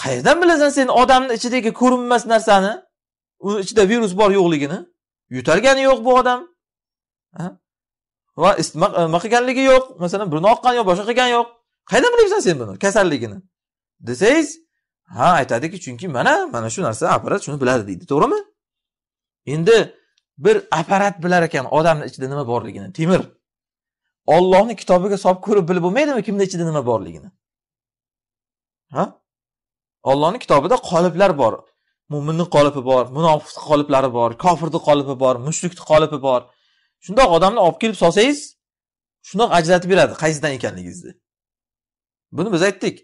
qayerdan bilasan sen odamni ichidagi ko'rinmas narsani uni ichida virus bor yo'qligini yo'talgani yo'q bu odam va e, nima qilganligi yo'q masalan burni oqqani yo'q boshqa qilgani yo'q qayerdan bilyapsan sen buni kasalligini desangiz ha aytadiki chunki mana mana shu narsa apparat shuni biladi deydi to'g'rimi endi bir apparat bilar ekan odamni ichida nima borligini temir ollohni kitobiga solib ko'rib bilib bo'lmaydimi kimni ichida nima borligini ha ollohni kitobida qoliplar bor mo'minni qolipi bor munofiqni qoliplari bor kofirni qolipi bor mushrikni qolipi bor shundoq odamni olib kelib solsangiz shundoq ajratib beradi qaysidan ekanligingizni buni biz aytdik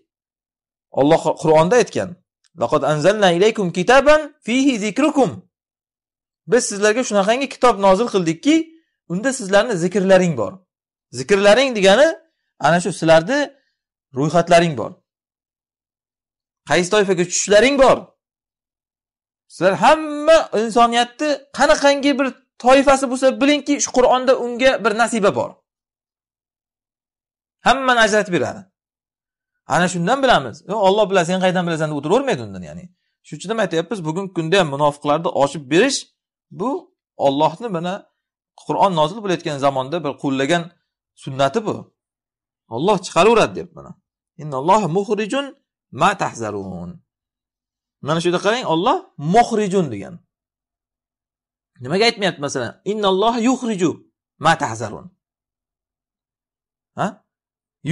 olloh qur'onda aytgan anzalna ilaykum kitaban fihi zikrukum biz sizlarga shunaqangi kitob nozil qildikki unda sizlarni zikrlaring bor zikrlaring degani ana shu sizlarni ro'yxatlaring bor qaysi toifaga tushishlaring bor sizlar hamma insoniyatni qanaqangi bir toifasi bo'lsa bilingki shu qur'onda unga bir nasiba bor hammani ajratib beradi ana shundan bilamiz olloh biladi sen qayerdan bilasan deb o'tiravermaydi undan ya'ni shuning uchun ham aytyapmiz bugungi kunda ham munofiqlarni ochib berish bu ollohni mana qur'on nozil bo'layotgan zamonda bir qo'llagan sunnati bu olloh chiqaraveradi deb mana mana shu yerda qarang olloh muhrijun degan nimaga aytmayapti masalan innalloh yuhriju ma tahzarun ha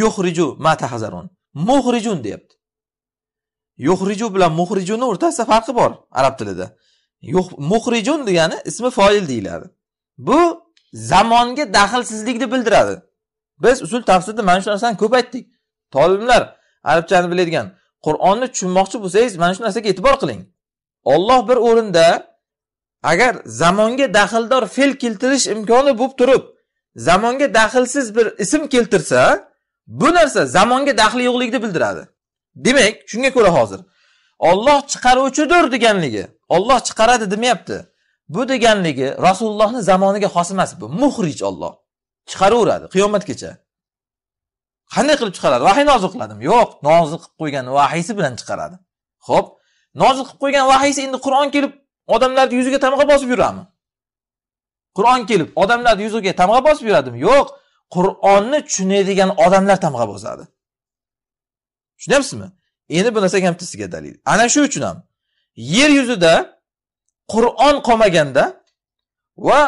yuhriju ma tahzarun muhrijun deyapti yuhriju bilan muhrijunni o'rtasida farqi bor arab tilida muhrijun degani ismi foil deyiladi bu zamonga daxlsizlikni bildiradi biz usul tafsirda mana shu narsani ko'p aytdik tolimlar arabchani biladigan Qur'onni tushunmoqchi bo'lsangiz, mana shu narsaga e'tibor qiling. Alloh bir o'rinda agar zamonga daxldor fe'l keltirish imkoni bo'lib turib, zamonga daxlsiz bir ism keltirsa, bu narsa zamonga daxli yo'qligini bildiradi. Demak, shunga ko'ra hozir Alloh chiqaruvchidir deganligi, Alloh chiqaradi demayapti. Bu deganligi Rasulullohning zamoniga xos emas, bu muhrij Alloh. Chiqaraveradi qiyomatgacha. qanday qilib chiqaradi vahiy nozil qiladimi yo'q nozil qilib qo'ygan vahiysi bilan chiqaradi ho'p nozil qilib qo'ygan vahiysi endi qur'on kelib odamlarni yuziga tamg'a bosib yuradimi qur'on kelib odamlarni yuziga tamg'a bosib yuradimi yo'q qur'onni tushunadigan odamlar tamg'a bosadi tushunyapsizmi endi bu narsaga ham sizga dalil ana shu uchun ham yer yuzida qur'on qolmaganda va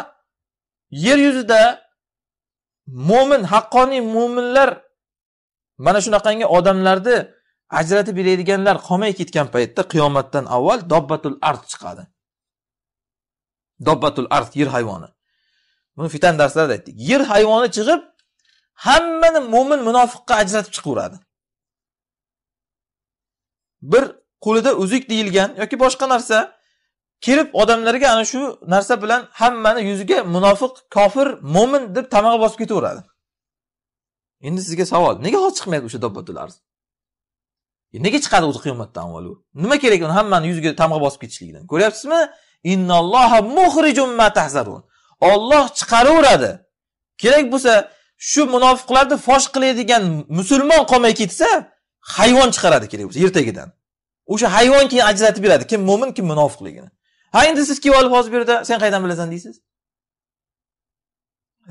yer yuzida mo'min haqqoniy mo'minlar mana shunaqangi odamlarni ajratib beradiganlar qolmay ketgan paytda qiyomatdan avval dobbatul ard chiqadi dobbatul ard yer hayvoni buni fitan darslarida aytdik yer hayvoni chiqib hammani mo'min munofiqqa ajratib chiqaveradi bir qo'lida uzuk deyilgan yoki boshqa narsa kelib odamlarga ana shu narsa bilan hammani yuziga munofiq kofir mo'min deb tamag'a bosib ketaveradi Endi sizga savol, nega hozir chiqmaydi o'sha dabbatul e, Nega chiqadi o'zi qiyomatdan avval u? Nima kerak uni hammani yuziga tamg'a bosib ketishlikdan? Ko'ryapsizmi? Innalloha muhrijum ma tahzarun. Alloh chiqaraveradi. Kerak bo'lsa shu munofiqlarni fosh qiladigan musulmon qolmay ketsa, hayvon chiqaradi kerak bo'lsa ertagidan. O'sha hayvon keyin ajratib beradi, kim mo'min, kim munofiqligini. Ha endi siz kelib olib hozir bu yerda sen qayerdan bilasan deysiz?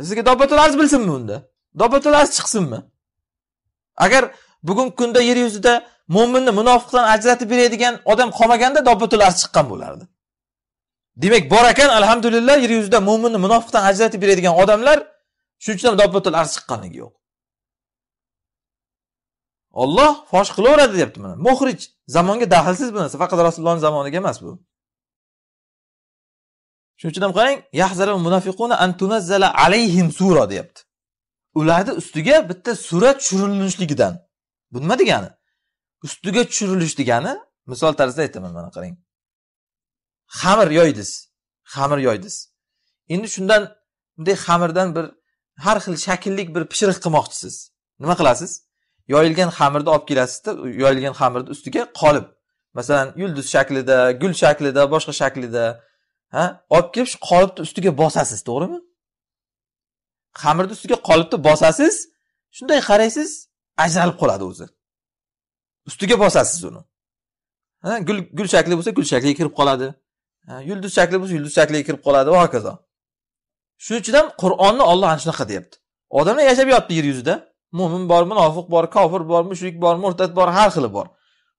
Sizga dobbatul bilsinmi unda? dobatalasi chiqsinmi agar bugungi kunda yer yuzida mo'minni munofiqdan ajratib beradigan odam qolmaganda dobatalasi chiqqan bo'lardi demak bor ekan alhamdulillah yer yuzida mo'minni munofiqdan ajratib beradigan odamlar shuning uchun ham dobitil arz chiqqanligi yo'q olloh fosh qilaveradi deyapti mana muhrij zamonga daxlsiz bu narsa faqat rasulullohni zamoniga emas bu shuning uchun ham qarang yahzaru munafiquna an tunazzala alayhim sura deyapti ularni ustiga bitta surat tushirilishligidan bu nima degani ustiga tushirilish degani misol tarzida aytaman mana qarang xamir yoydiz xamir yoydiz endi shundan bunday xamirdan bir har xil shakllik bir pishiriq qilmoqchisiz nima qilasiz yoyilgan xamirni olib kelasizda yoyilgan xamirni ustiga qolib masalan yulduz shaklida gul shaklida boshqa shaklida ha olib kelib shu qolipni ustiga bosasiz to'g'rimi xamirni ustiga qolipni bosasiz shunday qaraysiz ajralib qoladi o'zi ustiga bosasiz uni gul gul shakli bo'lsa gul shakliga kirib qoladi yulduz shakli bo'lsa yulduz shakliga kirib qoladi va hokazo shuning uchun ham qur'onni olloh ana shunaqa deyapti odamlar yashab yotibdi yer yuzida mo'min bor munofiq bor kofir bor mushrik bor murtad bor har xili bor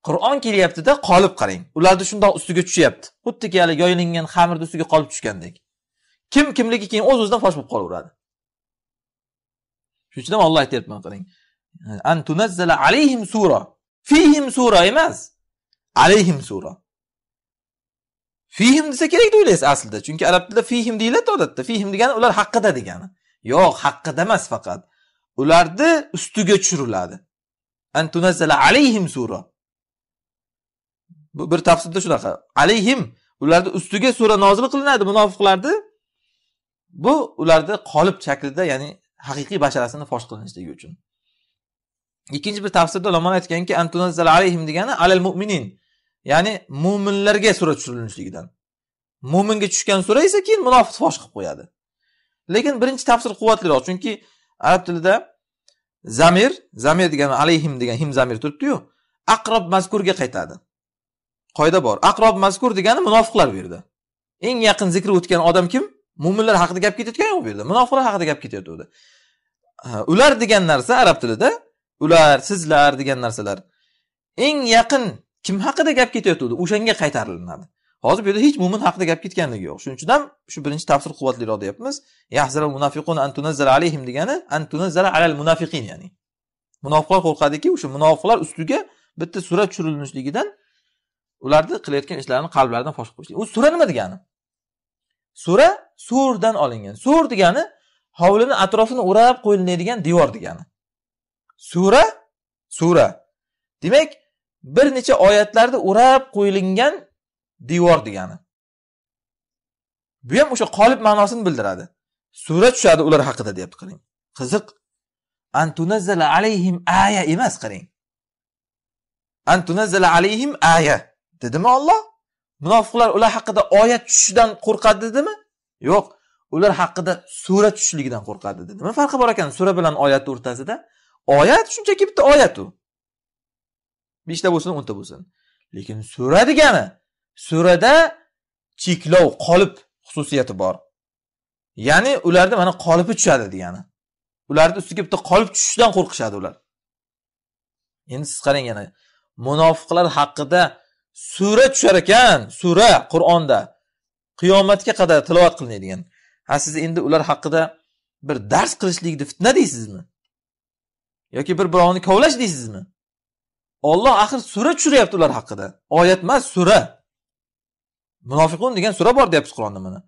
qur'on kelyaptida qolib qarang ularni shundoq ustiga tushyapti xuddiki haligi yoyilingan xamirni ustiga qolib tushgandek kim kimligi keyin o'z o'zidan fosh bo'lib qolaveradi shuning uchun ham olloh aytyapti qarang antunazzala alayhim sura fihim sura emas alayhim sura fihim desa kerak deb o'ylaysiz aslida chunki arab tilida fihim deyiladi odatda fihim degani ular haqida degani yo'q haqida emas faqat ularni ustiga tushiriladi antunazzala alayhim sura bu bir tafsirda shunaqa alayhim ularni ustiga sura nozil qilinadi munofiqlarni bu ularni qolib shaklida ya'ni haqiqiy basharasini fosh qilinishligi uchun ikkinchi bir tafsirda ulamolar aytganki antunazzal alayhim degani alal mu'minin ya'ni mo'minlarga sura tushirilishligidan mo'minga tushgan sura esa keyin munofiq fosh qilib qo'yadi lekin birinchi tafsir quvvatliroq chunki arab tilida zamir zamir degani alayhim degan him zamir turibdiyu aqrob mazkurga qaytadi qoida bor aqrob mazkur degani munofiqlar bu yerda eng yaqin zikri o'tgan odam kim mo'minlar haqida gap ketayotgan yo'q bu yerda munofiqlar haqida gap ketayotgandi ular degan narsa arab tilida ular sizlar degan narsalar eng yaqin kim haqida gap ketayotgandi o'shanga qaytarilinadi hozir bu yerda hech mo'min haqida gap ketganligi yo'q shuning uchun ham shu birinchi tafsir quvvatliroq deyapmiz munafiqun alayhim degani alal munafiqin ya'ni munofiqlar qo'rqadiki o'sha munofiqlar ustiga bitta sura tushirilishligidan ularni qilayotgan ishlarini qalblaridan fosh qilishlik u sura nima degani sura surdan olingan sur degani hovlini atrofini o'rab qo'yiladigan devor degani sura sura demak bir necha oyatlarda o'rab qo'yilgan devor degani bu ham o'sha qolib ma'nosini bildiradi sura tushadi ular haqida deyapti qarang qiziq antunazzala alayhim aya emas qarang antunazzala alayhim aya dedimi olloh munofiqlar ular haqida oyat tushishidan qo'rqadi dedimi yo'q ular haqida sura tushishligidan qo'rqadi dedi nima farqi bor ekan sura bilan oyatni o'rtasida oyat shunchaki bitta oyat u beshta bo'lsin o'nta bo'lsin lekin sura degani surada cheklov qolip xususiyati bor ya'ni ularda mana qolipi tushadi degani ularni ustiga bitta qolip tushishidan qo'rqishadi ular endi siz qarang yana munofiqlar haqida sura tushar ekan sura qur'onda qiyomatga qadar tilovat qilinadigan ha siz endi ular haqida bir dars qilishlikni fitna deysizmi yoki bir birovni kovlash deysizmi olloh axir sura tushiryapti ular haqida oyat emas sura munofiqun degan sura bor deyapti qur'onda mana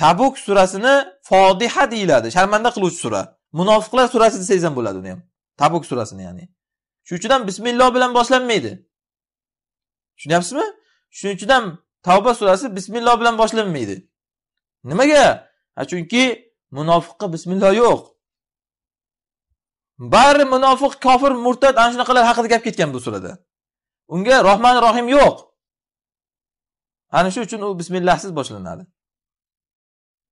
tabuk surasini fodiha deyiladi sharmanda qiluvchi sura munofiqlar surasi desangiz ham bo'ladi uni ham tabuk surasini ya'ni shuning uchun ham bismilloh bilan boshlanmaydi tushunyapsizmi shuning uchun ham tavba surasi bismilloh bilan boshlanmaydi nimaga chunki munofiqqa bismillah yo'q bari munofiq kofir murtad ana shunaqalar haqida gap ketgan bu surada unga rohman rohim yo'q ana shu uchun u bismillahsiz boshlanadi